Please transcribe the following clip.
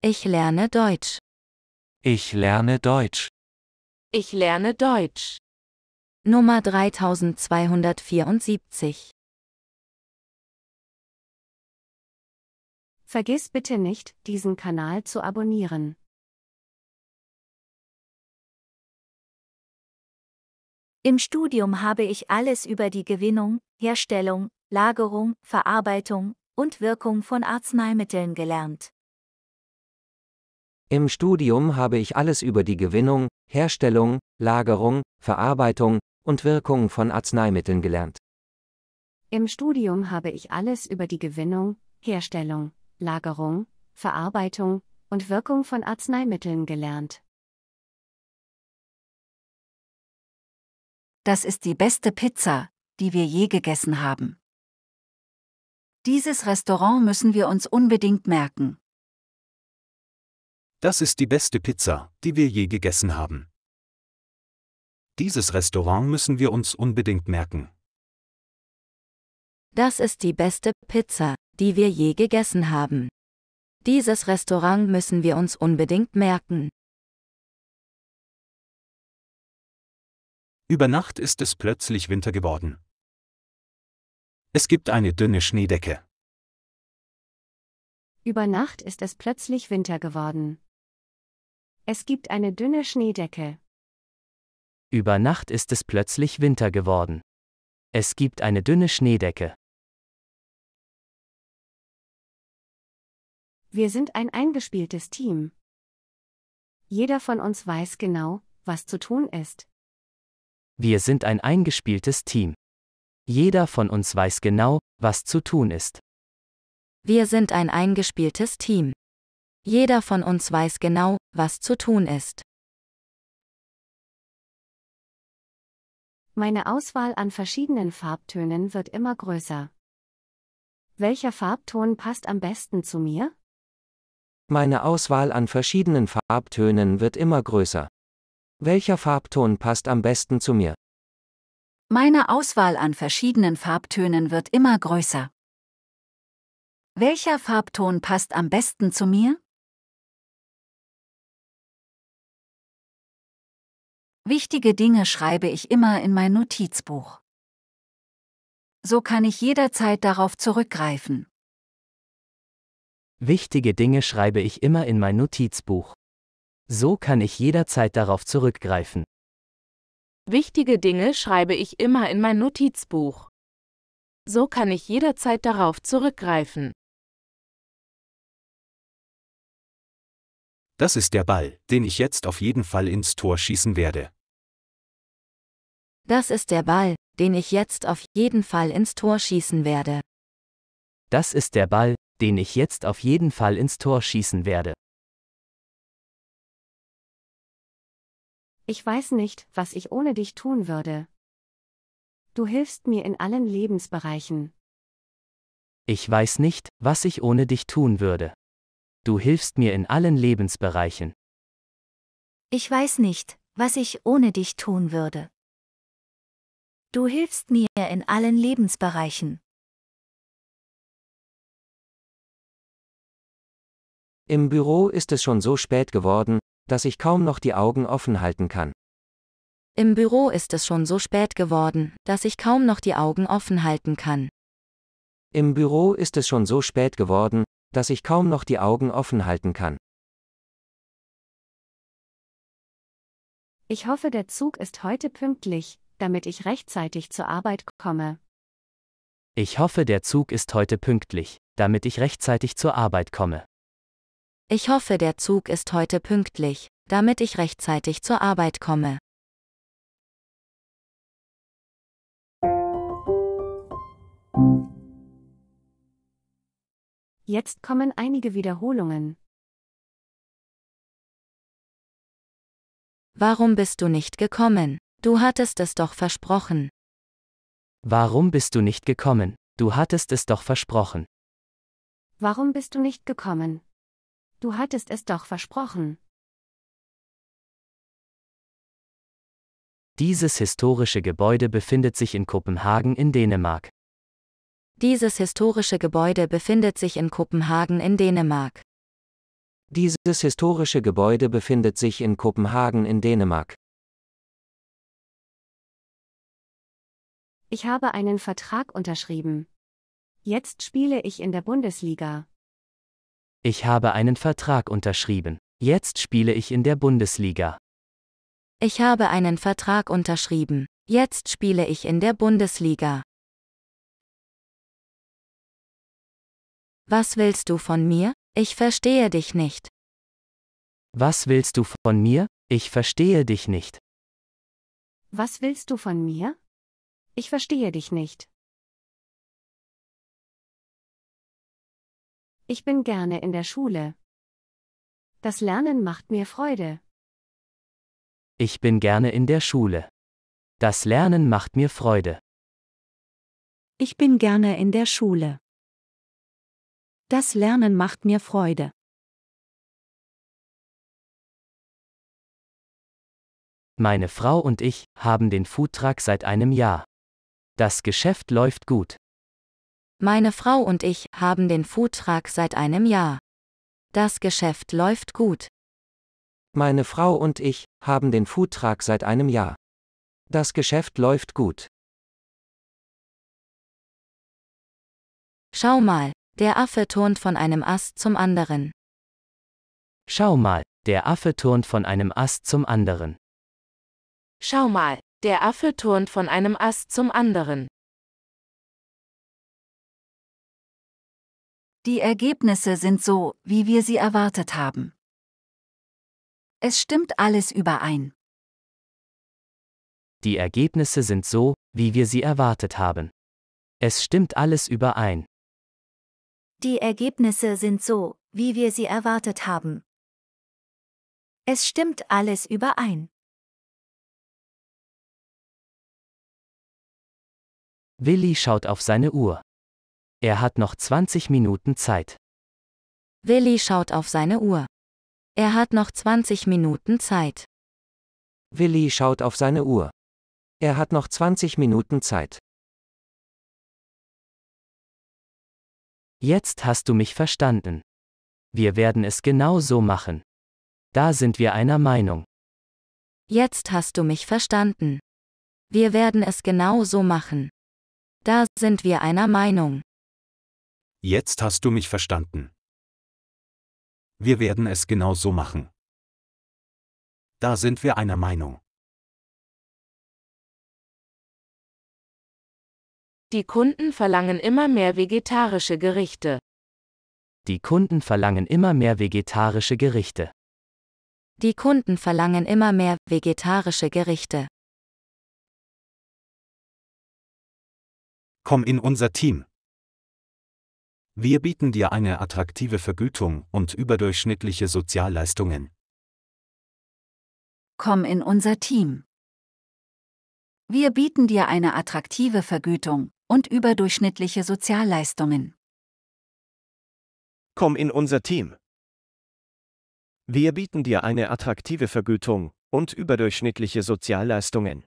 Ich lerne Deutsch. Ich lerne Deutsch. Ich lerne Deutsch. Nummer 3274. Vergiss bitte nicht, diesen Kanal zu abonnieren. Im Studium habe ich alles über die Gewinnung, Herstellung, Lagerung, Verarbeitung und Wirkung von Arzneimitteln gelernt. Im Studium habe ich alles über die Gewinnung, Herstellung, Lagerung, Verarbeitung und Wirkung von Arzneimitteln gelernt. Im Studium habe ich alles über die Gewinnung, Herstellung, Lagerung, Verarbeitung und Wirkung von Arzneimitteln gelernt. Das ist die beste Pizza, die wir je gegessen haben. Dieses Restaurant müssen wir uns unbedingt merken. Das ist die beste Pizza, die wir je gegessen haben. Dieses Restaurant müssen wir uns unbedingt merken. Das ist die beste Pizza, die wir je gegessen haben. Dieses Restaurant müssen wir uns unbedingt merken. Über Nacht ist es plötzlich Winter geworden. Es gibt eine dünne Schneedecke. Über Nacht ist es plötzlich Winter geworden. Es gibt eine dünne Schneedecke. Über Nacht ist es plötzlich Winter geworden. Es gibt eine dünne Schneedecke. Wir sind ein eingespieltes Team. Jeder von uns weiß genau, was zu tun ist. Wir sind ein eingespieltes Team. Jeder von uns weiß genau, was zu tun ist. Wir sind ein eingespieltes Team. Jeder von uns weiß genau, was zu tun ist. Meine Auswahl an verschiedenen Farbtönen wird immer größer. Welcher Farbton passt am besten zu mir? Meine Auswahl an verschiedenen Farbtönen wird immer größer. Welcher Farbton passt am besten zu mir? Meine Auswahl an verschiedenen Farbtönen wird immer größer. Welcher Farbton passt am besten zu mir? Wichtige Dinge schreibe ich immer in mein Notizbuch. So kann ich jederzeit darauf zurückgreifen. Wichtige Dinge schreibe ich immer in mein Notizbuch. So kann ich jederzeit darauf zurückgreifen. Wichtige Dinge schreibe ich immer in mein Notizbuch. So kann ich jederzeit darauf zurückgreifen. Das ist der Ball, den ich jetzt auf jeden Fall ins Tor schießen werde. Das ist der Ball, den ich jetzt auf jeden Fall ins Tor schießen werde. Das ist der Ball, den ich jetzt auf jeden Fall ins Tor schießen werde. Ich weiß nicht, was ich ohne dich tun würde. Du hilfst mir in allen Lebensbereichen. Ich weiß nicht, was ich ohne dich tun würde. Du hilfst mir in allen Lebensbereichen. Ich weiß nicht, was ich ohne dich tun würde. Du hilfst mir in allen Lebensbereichen. Im Büro ist es schon so spät geworden, dass ich kaum noch die Augen offen halten kann. Im Büro ist es schon so spät geworden, dass ich kaum noch die Augen offen halten kann. Im Büro ist es schon so spät geworden, dass ich kaum noch die Augen offen halten kann. Ich hoffe, der Zug ist heute pünktlich damit ich rechtzeitig zur Arbeit komme. Ich hoffe, der Zug ist heute pünktlich, damit ich rechtzeitig zur Arbeit komme. Ich hoffe, der Zug ist heute pünktlich, damit ich rechtzeitig zur Arbeit komme. Jetzt kommen einige Wiederholungen. Warum bist du nicht gekommen? Du hattest es doch versprochen. Warum bist du nicht gekommen? Du hattest es doch versprochen. Warum bist du nicht gekommen? Du hattest es doch versprochen. Dieses historische Gebäude befindet sich in Kopenhagen in Dänemark. Dieses historische Gebäude befindet sich in Kopenhagen in Dänemark. Dieses historische Gebäude befindet sich in Kopenhagen in Dänemark. Ich habe einen Vertrag unterschrieben. Jetzt spiele ich in der Bundesliga. Ich habe einen Vertrag unterschrieben. Jetzt spiele ich in der Bundesliga. Ich habe einen Vertrag unterschrieben. Jetzt spiele ich in der Bundesliga. Was willst du von mir? Ich verstehe dich nicht. Was willst du von mir? Ich verstehe dich nicht. Was willst du von mir? Ich verstehe dich nicht. Ich bin gerne in der Schule. Das Lernen macht mir Freude. Ich bin gerne in der Schule. Das Lernen macht mir Freude. Ich bin gerne in der Schule. Das Lernen macht mir Freude. Meine Frau und ich haben den Foodtruck seit einem Jahr. Das Geschäft läuft gut. Meine Frau und ich haben den Foodtruck seit einem Jahr. Das Geschäft läuft gut. Meine Frau und ich haben den Foodtruck seit einem Jahr. Das Geschäft läuft gut. Schau mal, der Affe turnt von einem Ast zum anderen. Schau mal, der Affe turnt von einem Ast zum anderen. Schau mal, der Affe turnt von einem Ast zum anderen. Die Ergebnisse sind so, wie wir sie erwartet haben. Es stimmt alles überein. Die Ergebnisse sind so, wie wir sie erwartet haben. Es stimmt alles überein. Die Ergebnisse sind so, wie wir sie erwartet haben. Es stimmt alles überein. Willi schaut auf seine Uhr. Er hat noch 20 Minuten Zeit. Willi schaut auf seine Uhr. Er hat noch 20 Minuten Zeit. Willi schaut auf seine Uhr. Er hat noch 20 Minuten Zeit. Jetzt hast du mich verstanden. Wir werden es genau so machen. Da sind wir einer Meinung. Jetzt hast du mich verstanden. Wir werden es genau so machen. Da sind wir einer Meinung. Jetzt hast du mich verstanden. Wir werden es genau so machen. Da sind wir einer Meinung. Die Kunden verlangen immer mehr vegetarische Gerichte. Die Kunden verlangen immer mehr vegetarische Gerichte. Die Kunden verlangen immer mehr vegetarische Gerichte. Komm in unser Team. Wir bieten dir eine attraktive Vergütung und überdurchschnittliche Sozialleistungen. Komm in unser Team. Wir bieten dir eine attraktive Vergütung und überdurchschnittliche Sozialleistungen. Komm in unser Team. Wir bieten dir eine attraktive Vergütung und überdurchschnittliche Sozialleistungen.